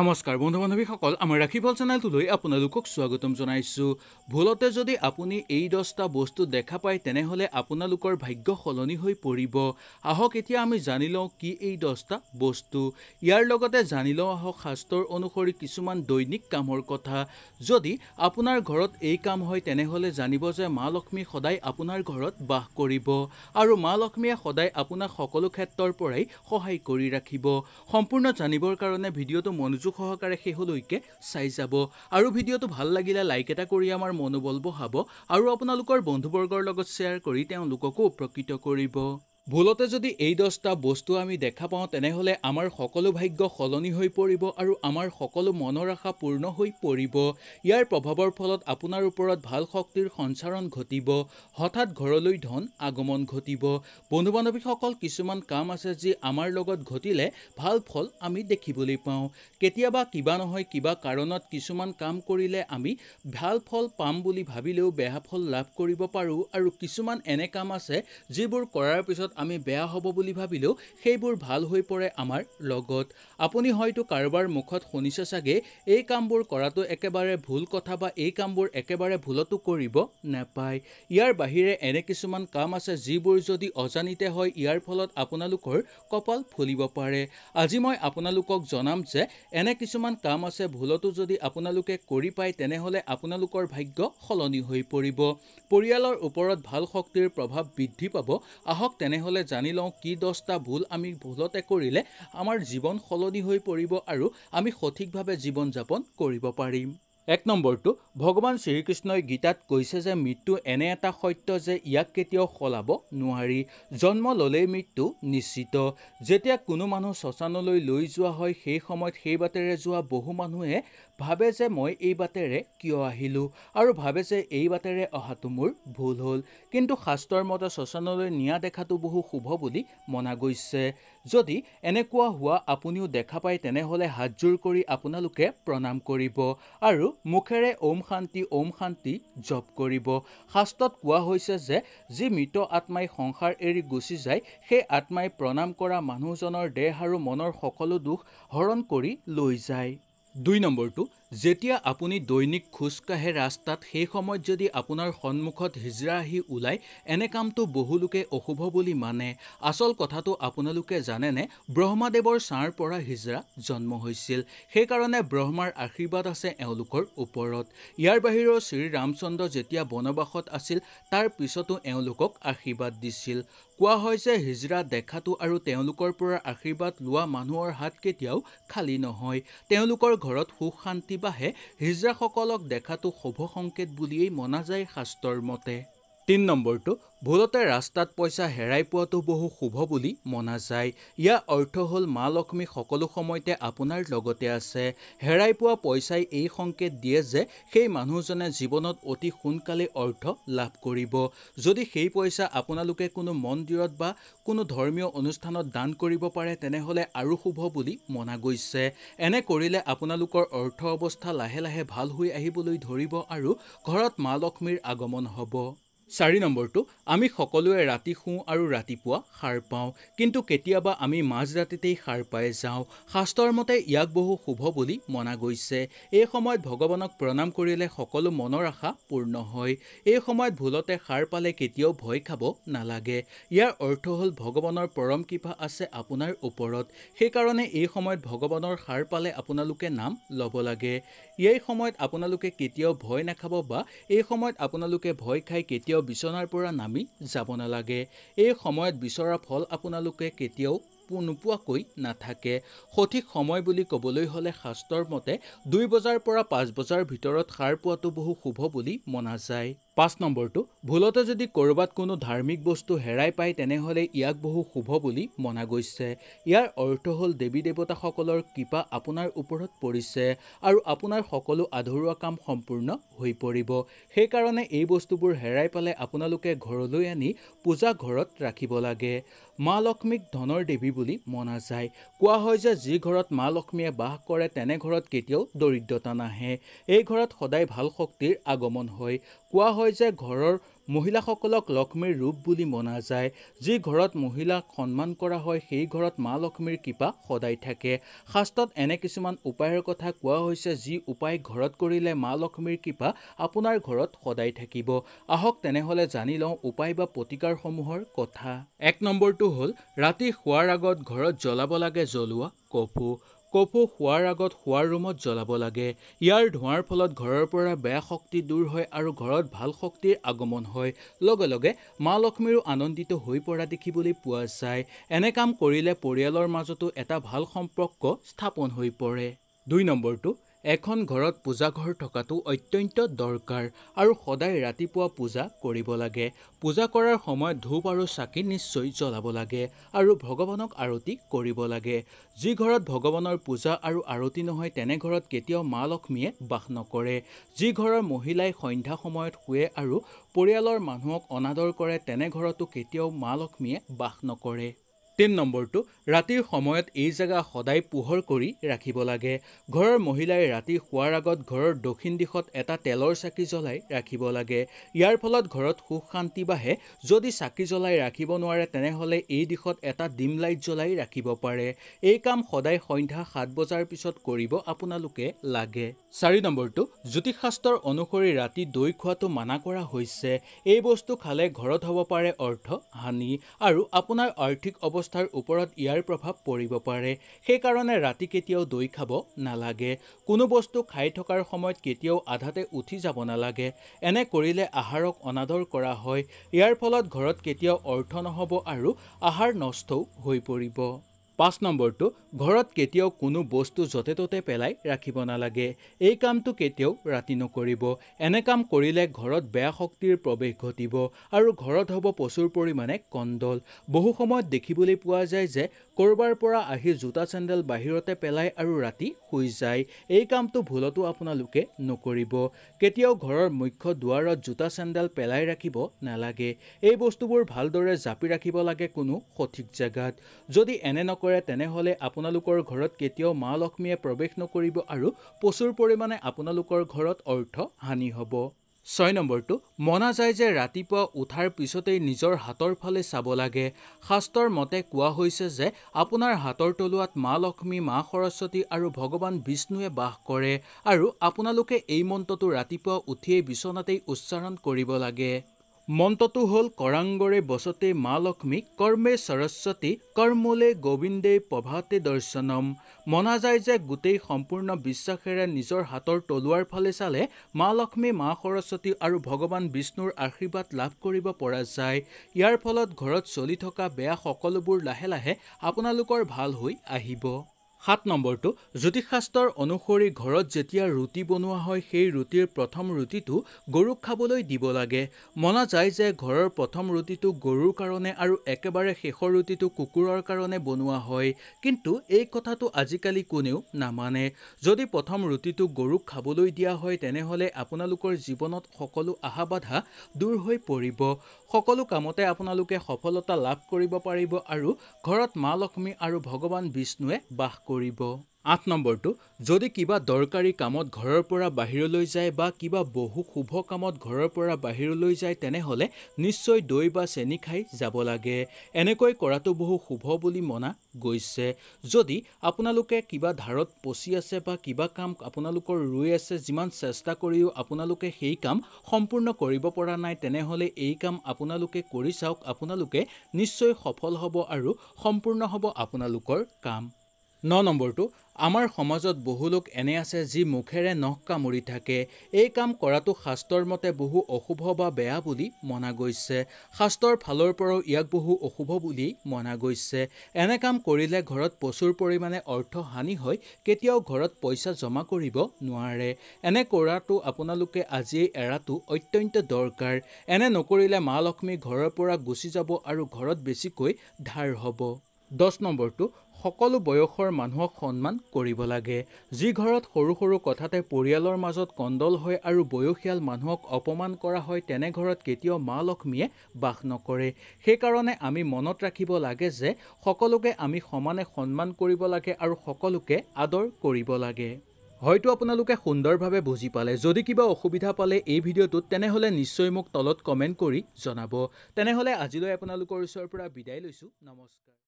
নমস্কাৰ বন্ধু বান্ধৱীসকল আমাৰ ৰাখীফল চেনেলটোলৈ আপোনালোকক স্বাগতম জনাইছোঁ ভুলতে যদি আপুনি এই দহটা বস্তু দেখা পায় তেনেহ'লে আপোনালোকৰ ভাগ্য সলনি হৈ পৰিব আহক এতিয়া আমি জানি লওঁ কি এই দহটা বস্তু ইয়াৰ লগতে জানি লওঁ আহক শাস্ত্ৰৰ অনুসৰি কিছুমান দৈনিক কামৰ কথা যদি আপোনাৰ ঘৰত এই কাম হয় তেনেহ'লে জানিব যে মা লক্ষ্মী সদায় আপোনাৰ ঘৰত বাস কৰিব আৰু মা লক্ষ্মীয়ে সদায় আপোনাক সকলো ক্ষেত্ৰৰ পৰাই সহায় কৰি ৰাখিব সম্পূৰ্ণ জানিবৰ কাৰণে ভিডিঅ'টো মনোযোগ সুযোগ সহকাৰে শেহলৈকে চাই যাব আৰু ভিডিঅ'টো ভাল লাগিলে লাইক এটা কৰি আমাৰ মনোবল বঢ়াব আৰু আপোনালোকৰ বন্ধুবৰ্গৰ লগত শ্বেয়াৰ কৰি তেওঁলোককো উপকৃত কৰিব ভুলতে যদি এই দহটা বস্তু আমি দেখা পাওঁ তেনেহ'লে আমাৰ সকলো ভাগ্য সলনি হৈ পৰিব আৰু আমাৰ সকলো মনৰ আশা পূৰ্ণ হৈ পৰিব ইয়াৰ প্ৰভাৱৰ ফলত আপোনাৰ ওপৰত ভাল শক্তিৰ সঞ্চাৰণ ঘটিব হঠাৎ ঘৰলৈ ধন আগমন ঘটিব বন্ধু বান্ধৱীসকল কিছুমান কাম আছে যি আমাৰ লগত ঘটিলে ভাল ফল আমি দেখিবলৈ পাওঁ কেতিয়াবা কিবা নহয় কিবা কাৰণত কিছুমান কাম কৰিলে আমি ভাল ফল পাম বুলি ভাবিলেও বেয়া ফল লাভ কৰিব পাৰোঁ আৰু কিছুমান এনে কাম আছে যিবোৰ কৰাৰ পিছত আমি বেয়া হ'ব বুলি ভাবিলেও সেইবোৰ ভাল হৈ পৰে আমাৰ লগত আপুনি হয়তো কাৰোবাৰ মুখত শুনিছে চাগে এই কামবোৰ কৰাটো একেবাৰে ভুল কথা বা এই কামবোৰ একেবাৰে ভুলতো কৰিব নাপায় ইয়াৰ বাহিৰে এনে কিছুমান কাম আছে যিবোৰ যদি অজানিতে হয় ইয়াৰ ফলত আপোনালোকৰ কপাল ফুলিব পাৰে আজি মই আপোনালোকক জনাম যে এনে কিছুমান কাম আছে ভুলতো যদি আপোনালোকে কৰি পায় তেনেহ'লে আপোনালোকৰ ভাগ্য সলনি হৈ পৰিব পৰিয়ালৰ ওপৰত ভাল শক্তিৰ প্ৰভাৱ বৃদ্ধি পাব আহক তেনে তেনেহ'লে জানি লওঁ কি দহটা ভুল আমি ভুলতে কৰিলে আমাৰ জীৱন সলনি হৈ পৰিব আৰু আমি সঠিকভাৱে জীৱন যাপন কৰিব পাৰিম এক নম্বৰটো ভগৱান শ্ৰীকৃষ্ণই গীতাত কৈছে যে মৃত্যু এনে এটা সত্য যে ইয়াক কেতিয়াও সলাব নোৱাৰি জন্ম ল'লেই মৃত্যু নিশ্চিত যেতিয়া কোনো মানুহ শ্মশানলৈ লৈ যোৱা হয় সেই সময়ত সেই বাটেৰে যোৱা বহু মানুহে ভাবে যে মই এই বাটেৰে কিয় আহিলোঁ আৰু ভাবে যে এই বাটেৰে অহাটো মোৰ ভুল হ'ল কিন্তু শাস্ত্ৰৰ মতে শ্মশানলৈ নিয়া দেখাটো বহু শুভ বুলি মনা গৈছে যদি এনেকুৱা হোৱা আপুনিও দেখা পায় তেনেহ'লে হাতযোৰ কৰি আপোনালোকে প্ৰণাম কৰিব আৰু মুখেৰে ওম শান্তি ওম শান্তি জপ কৰিব শাস্ত্ৰত কোৱা হৈছে যে যি মৃত আত্মাই সংসাৰ এৰি গুচি যায় সেই আত্মাই প্ৰণাম কৰা মানুহজনৰ দেহ আৰু মনৰ সকলো দুখ হৰণ কৰি লৈ যায় দুই নম্বৰটো যেতিয়া আপুনি দৈনিক খোজকাঢ়ে ৰাস্তাত সেই সময়ত যদি আপোনাৰ সন্মুখত হিজৰা আহি ওলায় এনে কামটো বহুলোকে অশুভ বুলি মানে আচল কথাটো আপোনালোকে জানেনে ব্ৰহ্মাদেৱৰ ছাঁৰ পৰা হিজৰা জন্ম হৈছিল সেইকাৰণে ব্ৰহ্মাৰ আশীৰ্বাদ আছে এওঁলোকৰ ওপৰত ইয়াৰ বাহিৰেও শ্ৰীৰামচন্দ্ৰ যেতিয়া বনবাসত আছিল তাৰ পিছতো এওঁলোকক আশীৰ্বাদ দিছিল কোৱা হয় যে হিজৰা দেখাটো আৰু তেওঁলোকৰ পৰা আশীৰ্বাদ লোৱা মানুহৰ হাত কেতিয়াও খালী নহয় তেওঁলোকৰ ঘৰত সুখ শান্তি বিবাহে হিজৰাসকলক দেখাটো শুভ সংকেত বুলিয়েই মনা যায় শাস্ত্ৰৰ মতে তিনি নম্বৰটো ভুলতে ৰাস্তাত পইচা হেৰাই পোৱাটো বহু শুভ বুলি মনা যায় ইয়াৰ অৰ্থ হ'ল মা লক্ষ্মী সকলো সময়তে আপোনাৰ লগতে আছে হেৰাই পোৱা পইচাই এই সংকেত দিয়ে যে সেই মানুহজনে জীৱনত অতি সোনকালে অৰ্থ লাভ কৰিব যদি সেই পইচা আপোনালোকে কোনো মন্দিৰত বা কোনো ধৰ্মীয় অনুষ্ঠানত দান কৰিব পাৰে তেনেহ'লে আৰু শুভ বুলি মনা গৈছে এনে কৰিলে আপোনালোকৰ অৰ্থ অৱস্থা লাহে লাহে ভাল হৈ আহিবলৈ ধৰিব আৰু ঘৰত মা লক্ষ্মীৰ আগমন হ'ব চাৰি নম্বৰটো আমি সকলোৱে ৰাতি শুওঁ আৰু ৰাতিপুৱা সাৰ পাওঁ কিন্তু কেতিয়াবা আমি ৰাতিতেই সাৰ পাই যাওঁ শাস্ত্ৰৰ মতে ইয়াক বহু শুভ বুলি মনা গৈছে এই সময়ত ভগৱানক প্ৰণাম কৰিলে সকলো মনৰ আশা পূৰ্ণ হয় এই সময়ত ভুলতে সাৰ পালে কেতিয়াও ভয় খাব নালাগে ইয়াৰ অৰ্থ হ'ল ভগৱানৰ পৰম কৃপা আছে আপোনাৰ ওপৰত সেইকাৰণে এই সময়ত ভগৱানৰ সাৰ পালে আপোনালোকে নাম ল'ব লাগে এই সময়ত আপোনালোকে কেতিয়াও ভয় নাখাব বা এই সময়ত আপোনালোকে ভয় খাই কেতিয়াও কেতিয়াও বিচনাৰ পৰা নামি যাব নালাগে এই সময়ত বিচৰা ফল আপোনালোকে কেতিয়াও নোপোৱাকৈ নাথাকে সঠিক সময় বুলি ক'বলৈ হ'লে শাস্ত্ৰৰ মতে দুই বজাৰ পৰা পাঁচ বজাৰ ভিতৰত সাৰ পোৱাটো বহু শুভ বুলি মনা যায় পাঁচ নম্বৰটো ভুলতে যদি ক'ৰবাত কোনো ধাৰ্মিক বস্তু হেৰাই পায় তেনেহ'লে ইয়াক বহু শুভ বুলি মনা গৈছে ইয়াৰ অৰ্থ হ'ল দেৱী দেৱতাসকলৰ কৃপা আপোনাৰ ওপৰত পৰিছে আৰু আপোনাৰ সকলো আধৰুৱা কাম সম্পূৰ্ণ হৈ পৰিব সেইকাৰণে এই বস্তুবোৰ হেৰাই পালে আপোনালোকে ঘৰলৈ আনি পূজা ঘৰত ৰাখিব লাগে মা লক্ষ্মীক ধনৰ দেৱী বুলি মনা যায় কোৱা হয় যে যি ঘৰত মা লক্ষ্মীয়ে বাস কৰে তেনে ঘৰত কেতিয়াও দৰিদ্ৰতা নাহে এই ঘৰত সদায় ভাল শক্তিৰ আগমন হয় কোৱা হয় যে ঘৰৰ মহিলাসকলক লক্ষ্মীৰ ৰূপ বুলি মনা যায় যি ঘৰত মহিলাক সন্মান কৰা হয় সেই ঘৰত মা লক্ষ্মীৰ কৃপা সদায় থাকে শাস্ত্ৰত এনে কিছুমান উপায়ৰ কথা কোৱা হৈছে যি উপায় ঘৰত কৰিলে মা লক্ষ্মীৰ কৃপা আপোনাৰ ঘৰত সদায় থাকিব আহক তেনেহ'লে জানি লওঁ উপায় বা প্ৰতিকাৰসমূহৰ কথা এক নম্বৰটো হ'ল ৰাতি শোৱাৰ আগত ঘৰত জ্বলাব লাগে জ্বলোৱা কপৌ কপৌ শোৱাৰ আগত শোৱাৰ ৰুমত জ্বলাব লাগে ইয়াৰ ধোঁৱাৰ ফলত ঘৰৰ পৰা বেয়া শক্তি দূৰ হয় আৰু ঘৰত ভাল শক্তিৰ আগমন হয় লগে লগে মা লক্ষ্মীৰো আনন্দিত হৈ পৰা দেখিবলৈ পোৱা যায় এনে কাম কৰিলে পৰিয়ালৰ মাজতো এটা ভাল সম্পৰ্ক স্থাপন হৈ পৰে দুই নম্বৰটো এখন ঘৰত পূজা ঘৰ থকাটো অত্যন্ত দৰকাৰ আৰু সদায় ৰাতিপুৱা পূজা কৰিব লাগে পূজা কৰাৰ সময়ত ধূপ আৰু চাকি নিশ্চয় জ্বলাব লাগে আৰু ভগৱানক আৰতি কৰিব লাগে যি ঘৰত ভগৱানৰ পূজা আৰু আৰতি নহয় তেনে ঘৰত কেতিয়াও মা লক্ষ্মীয়ে বাস নকৰে যি ঘৰৰ মহিলাই সন্ধ্যা সময়ত শুৱে আৰু পৰিয়ালৰ মানুহক অনাদৰ কৰে তেনে ঘৰতো কেতিয়াও মা লক্ষ্মীয়ে বাস নকৰে তিনি নম্বৰটো ৰাতিৰ সময়ত এই জেগা সদায় পোহৰ কৰি ৰাখিব লাগে ঘৰৰ মহিলাই ৰাতি শোৱাৰ আগত ঘৰৰ দক্ষিণ দিশত এটা তেলৰ চাকি জ্বলাই ৰাখিব লাগে ইয়াৰ ফলত ঘৰত সুখ শান্তি বাঢ়ে যদি চাকি জ্বলাই ৰাখিব নোৱাৰে তেনেহ'লে এই দিশত এটা ডিম লাইট জ্বলাই ৰাখিব পাৰে এই কাম সদায় সন্ধ্যা সাত বজাৰ পিছত কৰিব আপোনালোকে লাগে চাৰি নম্বৰটো জ্যোতিষশাস্ত্ৰ অনুসৰি ৰাতি দৈ খোৱাটো মানা কৰা হৈছে এই বস্তু খালে ঘৰত হ'ব পাৰে অৰ্থ হানি আৰু আপোনাৰ আৰ্থিক অৱস্থা অৱস্থাৰ ওপৰত ইয়াৰ প্ৰভাৱ পৰিব পাৰে সেইকাৰণে ৰাতি কেতিয়াও দৈ খাব নালাগে কোনো বস্তু খাই থকাৰ সময়ত কেতিয়াও আধাতে উঠি যাব নালাগে এনে কৰিলে আহাৰক অনাদৰ কৰা হয় ইয়াৰ ফলত ঘৰত কেতিয়াও অৰ্থ নহ'ব আৰু আহাৰ নষ্টও হৈ পৰিব পাঁচ নম্বৰটো ঘৰত কেতিয়াও কোনো বস্তু য'তে ত'তে পেলাই ৰাখিব নালাগে এই কামটো কেতিয়াও ৰাতি নকৰিব এনে কাম কৰিলে ঘৰত বেয়া শক্তিৰ প্ৰৱেশ ঘটিব আৰু ঘৰত হ'ব প্ৰচুৰ পৰিমাণে কণ্ডল বহু সময়ত দেখিবলৈ পোৱা যায় যে ক'ৰবাৰ পৰা আহি জোতা চেণ্ডেল বাহিৰতে পেলায় আৰু ৰাতি শুই যায় এই কামটো ভুলতো আপোনালোকে নকৰিব কেতিয়াও ঘৰৰ মুখ্য দুৱাৰত জোতা চেণ্ডেল পেলাই ৰাখিব নালাগে এই বস্তুবোৰ ভালদৰে জাপি ৰাখিব লাগে কোনো সঠিক জেগাত যদি এনে নকৰে কৰে তেনেহ'লে আপোনালোকৰ ঘৰত কেতিয়াও মা লক্ষ্মীয়ে প্ৰৱেশ নকৰিব আৰু প্ৰচুৰ পৰিমাণে আপোনালোকৰ ঘৰত অৰ্থ হানি হ'ব ছয় নম্বৰটো মনা যায় যে ৰাতিপুৱা উঠাৰ পিছতেই নিজৰ হাতৰ ফালে চাব লাগে শাস্ত্ৰৰ মতে কোৱা হৈছে যে আপোনাৰ হাতৰ তলুৱাত মা লক্ষ্মী মা সৰস্বতী আৰু ভগৱান বিষ্ণুৱে বাস কৰে আৰু আপোনালোকে এই মন্ত্ৰটো ৰাতিপুৱা উঠিয়েই বিচনাতেই উচ্চাৰণ কৰিব লাগে মন্ত্ৰটো হ'ল কৰাংগৰে বচতে মা লক্ষ্মীক কৰ্মে সৰস্বতী কৰ্মলে গোবিন্দে প্ৰভাতে দৰ্শনম মনা যায় যে গোটেই সম্পূৰ্ণ বিশ্বাসেৰে নিজৰ হাতৰ তলুৱাৰ ফালে চালে মা লক্ষ্মী মা সৰস্বতী আৰু ভগৱান বিষ্ণুৰ আশীৰ্বাদ লাভ কৰিব পৰা যায় ইয়াৰ ফলত ঘৰত চলি থকা বেয়া সকলোবোৰ লাহে লাহে আপোনালোকৰ ভাল হৈ আহিব সাত নম্বৰটো জ্যোতিষশাস্ত্ৰৰ অনুসৰি ঘৰত যেতিয়া ৰুটি বনোৱা হয় সেই ৰুটিৰ প্ৰথম ৰুটিটো গৰুক খাবলৈ দিব লাগে মনা যায় যে ঘৰৰ প্ৰথম ৰুটিটো গৰুৰ কাৰণে আৰু একেবাৰে শেষৰ ৰুটিটো কুকুৰৰ কাৰণে বনোৱা হয় কিন্তু এই কথাটো আজিকালি কোনেও নামানে যদি প্ৰথম ৰুটিটো গৰুক খাবলৈ দিয়া হয় তেনেহ'লে আপোনালোকৰ জীৱনত সকলো আহা বাধা দূৰ হৈ পৰিব সকলো কামতে আপোনালোকে সফলতা লাভ কৰিব পাৰিব আৰু ঘৰত মা লক্ষ্মী আৰু ভগৱান বিষ্ণুৱে বাস কৰিব কৰিব আঠ নম্বৰটো যদি কিবা দৰকাৰী কামত ঘৰৰ পৰা বাহিৰলৈ যায় বা কিবা বহু শুভ কামত ঘৰৰ পৰা বাহিৰলৈ যায় তেনেহ'লে নিশ্চয় দৈ বা চেনি খাই যাব লাগে এনেকৈ কৰাটো বহু শুভ বুলি মনা গৈছে যদি আপোনালোকে কিবা ধাৰত পচি আছে বা কিবা কাম আপোনালোকৰ ৰৈ আছে যিমান চেষ্টা কৰিও আপোনালোকে সেই কাম সম্পূৰ্ণ কৰিব পৰা নাই তেনেহ'লে এই কাম আপোনালোকে কৰি চাওক আপোনালোকে নিশ্চয় সফল হ'ব আৰু সম্পূৰ্ণ হ'ব আপোনালোকৰ কাম ন নম্বৰটো আমাৰ সমাজত বহু লোক এনে আছে যি মুখেৰে নখ কামুৰি থাকে এই কাম কৰাটো শাস্ত্ৰৰ মতে বহু অশুভ বা বেয়া বুলি মনা গৈছে শাস্ত্ৰৰ ফালৰ পৰাও ইয়াক বহু অশুভ বুলি মনা গৈছে এনে কাম কৰিলে ঘৰত প্ৰচুৰ পৰিমাণে অৰ্থ হানি হয় কেতিয়াও ঘৰত পইচা জমা কৰিব নোৱাৰে এনে কৰাটো আপোনালোকে আজিয়েই এৰাটো অত্যন্ত দৰকাৰ এনে নকৰিলে মা লক্ষ্মী ঘৰৰ পৰা গুচি যাব আৰু ঘৰত বেছিকৈ ধাৰ হ'ব দহ নম্বৰটো সকলো বয়সৰ মানুহক সন্মান কৰিব লাগে যি ঘৰত সৰু সৰু কথাতে পৰিয়ালৰ মাজত কণ্ডল হয় আৰু বয়সীয়াল মানুহক অপমান কৰা হয় তেনে ঘৰত কেতিয়াও মা লক্ষ্মীয়ে বাস নকৰে সেইকাৰণে আমি মনত ৰাখিব লাগে যে সকলোকে আমি সমানে সন্মান কৰিব লাগে আৰু সকলোকে আদৰ কৰিব লাগে হয়তো আপোনালোকে সুন্দৰভাৱে বুজি পালে যদি কিবা অসুবিধা পালে এই ভিডিঅ'টোত তেনেহ'লে নিশ্চয় মোক তলত কমেণ্ট কৰি জনাব তেনেহ'লে আজিলৈ আপোনালোকৰ ওচৰৰ পৰা বিদায় লৈছোঁ নমস্কাৰ